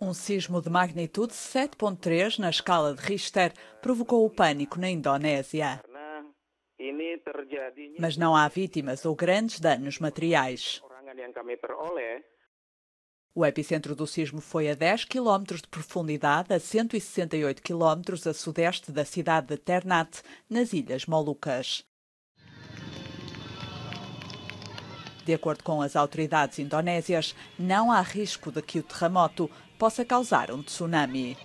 É um sismo de magnitude 7.3 na escala de Richter provocou o pânico na Indonésia. Mas não há vítimas ou grandes danos materiais. O epicentro do sismo foi a 10 km de profundidade, a 168 km a sudeste da cidade de Ternate, nas Ilhas Molucas. De acordo com as autoridades indonésias, não há risco de que o terremoto possa causar um tsunami.